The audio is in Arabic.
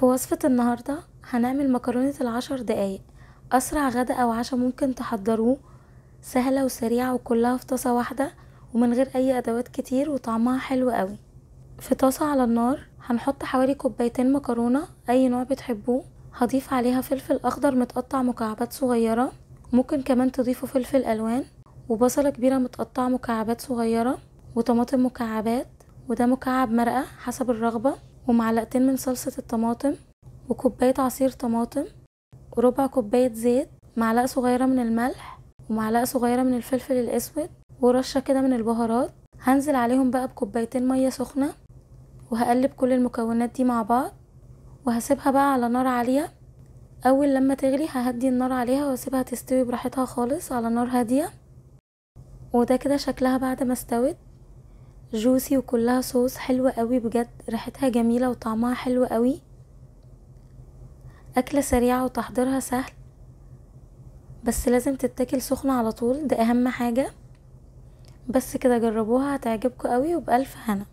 في وصفة النهاردة هنعمل مكرونة العشر دقايق أسرع غدا أو عشا ممكن تحضروه سهلة وسريعة وكلها في طاسة واحدة ومن غير أي أدوات كتير وطعمها حلو قوي في طاسة على النار هنحط حوالي كوبايتين مكرونة أي نوع بتحبوه هضيف عليها فلفل أخضر متقطع مكعبات صغيرة ممكن كمان تضيفوا فلفل ألوان وبصلة كبيرة متقطعة مكعبات صغيرة وطماطم مكعبات وده مكعب مرقة حسب الرغبة ومعلقتين من صلصة الطماطم وكوباية عصير طماطم وربع كوباية زيت معلقة صغيرة من الملح ومعلقة صغيرة من الفلفل الأسود ورشة كده من البهارات هنزل عليهم بقى بكوبايتين مية سخنة وهقلب كل المكونات دي مع بعض وهسيبها بقى على نار عالية أول لما تغلي ههدي النار عليها واسيبها تستوي براحتها خالص على نار هادية وده كده شكلها بعد ما استوت جوسي وكلها صوص حلوة قوي بجد ريحتها جميلة وطعمها حلو قوي أكلة سريعة وتحضيرها سهل بس لازم تتاكل سخنة على طول ده أهم حاجة بس كده جربوها هتعجبكم قوي وبألف هنا